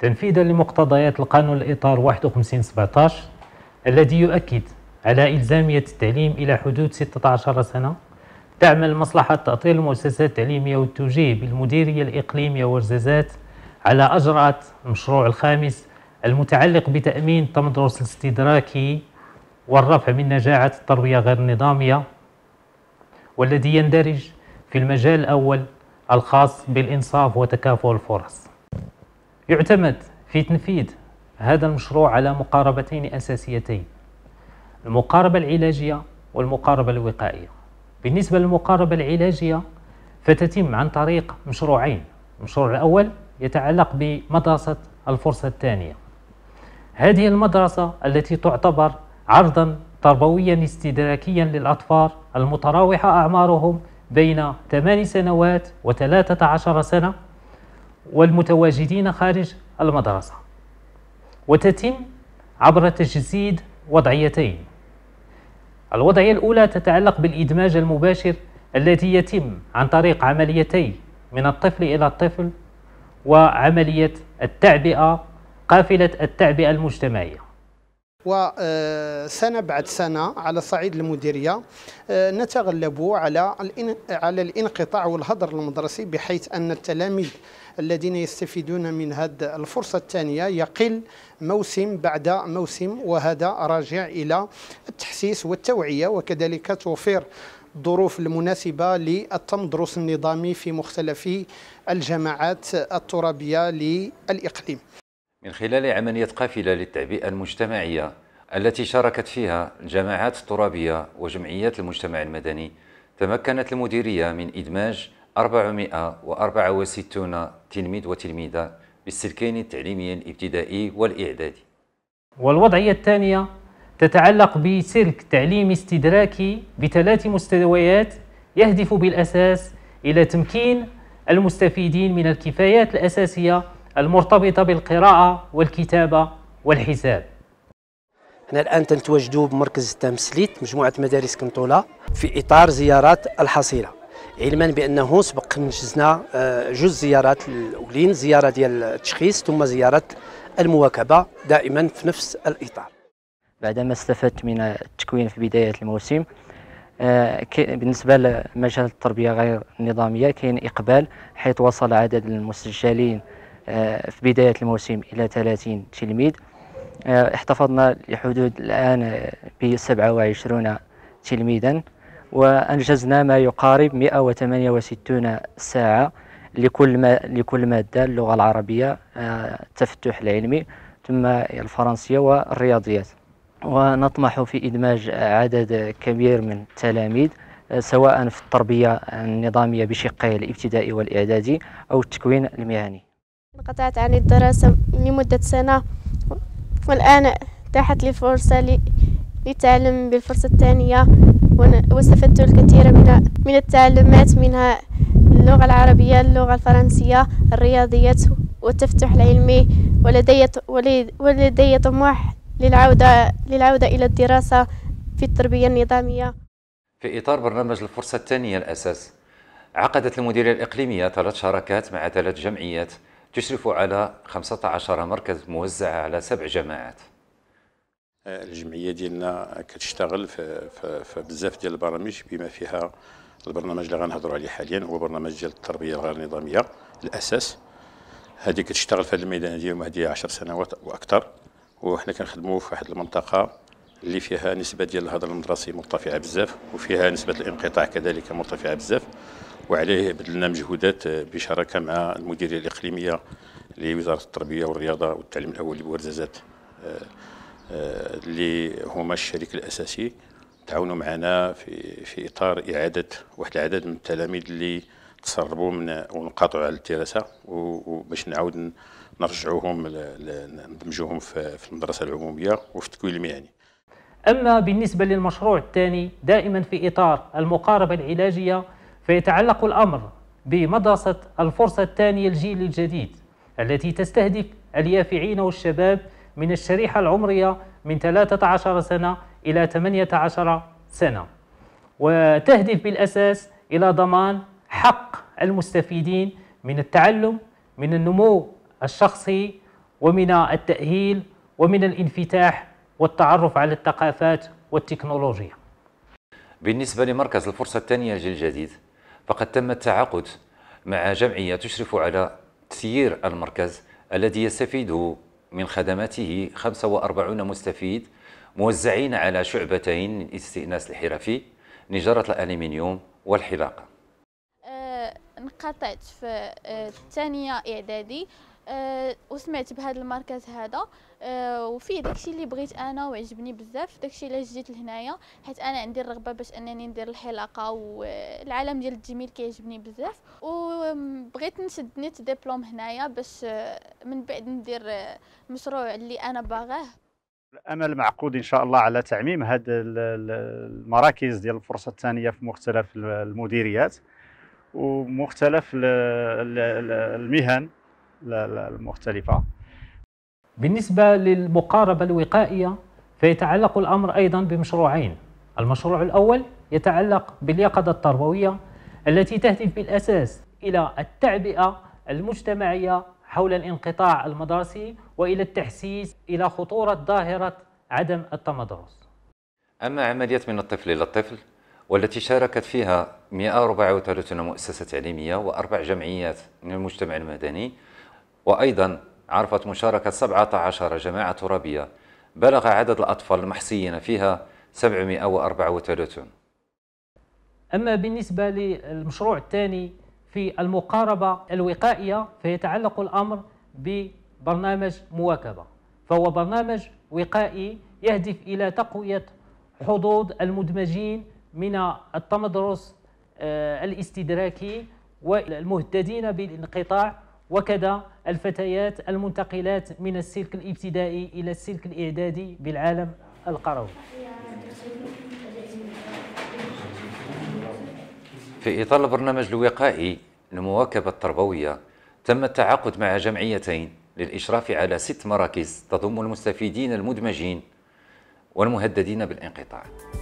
تنفيذا لمقتضيات القانون الإطار 5117 الذي يؤكد على إلزامية التعليم إلى حدود 16 سنة تعمل مصلحة تأطير المؤسسات التعليمية والتوجيه بالمديرية الإقليمية والزازات على أجراءات المشروع الخامس المتعلق بتأمين تمدرس الاستدراكي والرفع من نجاعة التربية غير النظامية والذي يندرج في المجال الأول الخاص بالإنصاف وتكافؤ الفرص يعتمد في تنفيذ هذا المشروع على مقاربتين أساسيتين المقاربة العلاجية والمقاربة الوقائية بالنسبة للمقاربة العلاجية فتتم عن طريق مشروعين المشروع الأول يتعلق بمدرسة الفرصة الثانية هذه المدرسة التي تعتبر عرضا تربويا استدراكيا للأطفال المتراوحة أعمارهم بين 8 سنوات و 13 سنة والمتواجدين خارج المدرسة وتتم عبر تجسيد وضعيتين الوضعية الأولى تتعلق بالإدماج المباشر الذي يتم عن طريق عمليتي من الطفل إلى الطفل وعملية التعبئة قافلة التعبئة المجتمعية وسنة بعد سنة على صعيد المديرية آه، نتغلب على على الانقطاع والهدر المدرسي بحيث أن التلاميذ الذين يستفيدون من هذه الفرصة الثانية يقل موسم بعد موسم وهذا راجع إلى التحسيس والتوعية وكذلك توفير الظروف المناسبة للتمدرس النظامي في مختلف الجماعات الترابية للإقليم من خلال عملية قافلة للتعبئة المجتمعية التي شاركت فيها الجماعات الترابية وجمعيات المجتمع المدني تمكنت المديرية من إدماج 464 تلميذ وتلميذة بالسلكين التعليمي الابتدائي والإعدادي والوضعية الثانية تتعلق بسلك تعليمي استدراكي بثلاث مستويات يهدف بالأساس إلى تمكين المستفيدين من الكفايات الأساسية المرتبطة بالقراءة والكتابة والحساب احنا الان تنتواجدوا بمركز التامسليت مجموعه مدارس كنطوله في اطار زيارات الحصيله علما بانه سبق نجزنا آه، جوج زيارات الاولين زياره ديال التشخيص ثم زياره المواكبه دائما في نفس الاطار بعدما استفدت من التكوين في بدايه الموسم آه، بالنسبه لمجال التربيه غير النظاميه كاين اقبال حيث وصل عدد المسجلين آه، في بداية الموسم إلى 30 تلميذ آه، احتفظنا لحدود الآن ب 27 تلميذا وأنجزنا ما يقارب 168 ساعة لكل ما لكل مادة اللغة العربية التفتح آه، العلمي ثم الفرنسية والرياضيات ونطمح في إدماج عدد كبير من التلاميذ سواء في التربية النظامية بشقيه الابتدائي والإعدادي أو التكوين المهني انقطعت عن الدراسة لمدة سنة والآن تاحت لي فرصة للتعلم بالفرصة الثانية واستفدت الكثير من من التعلمات منها اللغة العربية اللغة الفرنسية الرياضيات والتفتح العلمي ولدي ولدي طموح للعودة للعودة إلى الدراسة في التربية النظامية في إطار برنامج الفرصة الثانية الأساس عقدت المديرية الإقليمية ثلاث شراكات مع ثلاث جمعيات تشرف على 15 مركز موزعة على سبع جماعات الجمعية ديالنا كتشتغل في, في, في بزاف ديال البرامج بما فيها البرنامج اللي غنهضروا عليه حاليا هو برنامج ديال التربية الغير نظامية الأساس هذه كتشتغل في هذا الميدان ديالهم هذه 10 سنوات وأكثر وحنا كنخدموا في واحد المنطقة اللي فيها نسبة ديال الهدر المدرسي مرتفعة بزاف وفيها نسبة الانقطاع كذلك مرتفعة بزاف وعليه بذلنا مجهودات آه، بشراكه مع المديريه الاقليميه لوزاره التربيه والرياضه والتعليم الاولي بورزازات آه، آه، اللي هما الشريك الاساسي تعاونوا معنا في في اطار اعاده واحد العدد من التلاميذ اللي تسربوا من وانقطعوا على الدراسه وباش نعاود نرجعوهم ندمجوهم في المدرسه العموميه وفي التكوين المهني اما بالنسبه للمشروع الثاني دائما في اطار المقاربه العلاجيه فيتعلق الأمر بمدرسة الفرصة الثانية الجيل الجديد التي تستهدف اليافعين والشباب من الشريحة العمرية من 13 سنة إلى 18 سنة وتهدف بالأساس إلى ضمان حق المستفيدين من التعلم من النمو الشخصي ومن التأهيل ومن الانفتاح والتعرف على الثقافات والتكنولوجيا بالنسبة لمركز الفرصة الثانية الجيل الجديد فقد تم التعاقد مع جمعية تشرف على تسيير المركز الذي يستفيد من خدماته 45 مستفيد موزعين على شعبتين الاستئناس الحرفي نجارة الألمنيوم والحلاقة آه، انقطعت في آه، الثانية إعدادي أه وسمعت بهذا المركز هذا أه وفيه داكشي اللي بغيت انا وعجبني بزاف داكشي اللي جيت لهنايا حيت انا عندي الرغبه باش انني ندير الحلاقه والعالم ديال الجميل كيعجبني بزاف وبغيت نشد نيت ديبلوم هنايا باش آه، من بعد ندير آه، مشروع اللي انا باغاه الامل معقود ان شاء الله على تعميم هذه المراكز ديال الفرصه الثانيه في مختلف المديريات ومختلف المهن المختلفة بالنسبة للمقاربة الوقائية فيتعلق الأمر أيضا بمشروعين المشروع الأول يتعلق باليقظة التربوية التي تهدف بالأساس إلى التعبئة المجتمعية حول الانقطاع المدرسي وإلى التحسيس إلى خطورة ظاهرة عدم التمدرس أما عملية من الطفل إلى الطفل والتي شاركت فيها 134 مؤسسة تعليمية وأربع جمعيات من المجتمع المدني وأيضا عرفت مشاركة 17 جماعة ترابية بلغ عدد الأطفال المحصيين فيها 734 أما بالنسبة للمشروع الثاني في المقاربة الوقائية فيتعلق الأمر ببرنامج مواكبة فهو برنامج وقائي يهدف إلى تقوية حظوظ المدمجين من التمدرس آه، الاستدراكي والمهتدين بالانقطاع وكذا الفتيات المنتقلات من السلك الابتدائي إلى السلك الإعدادي بالعالم القروي في إطار البرنامج الوقائي للمواكبه التربوية تم التعاقد مع جمعيتين للإشراف على ست مراكز تضم المستفيدين المدمجين والمهددين بالانقطاع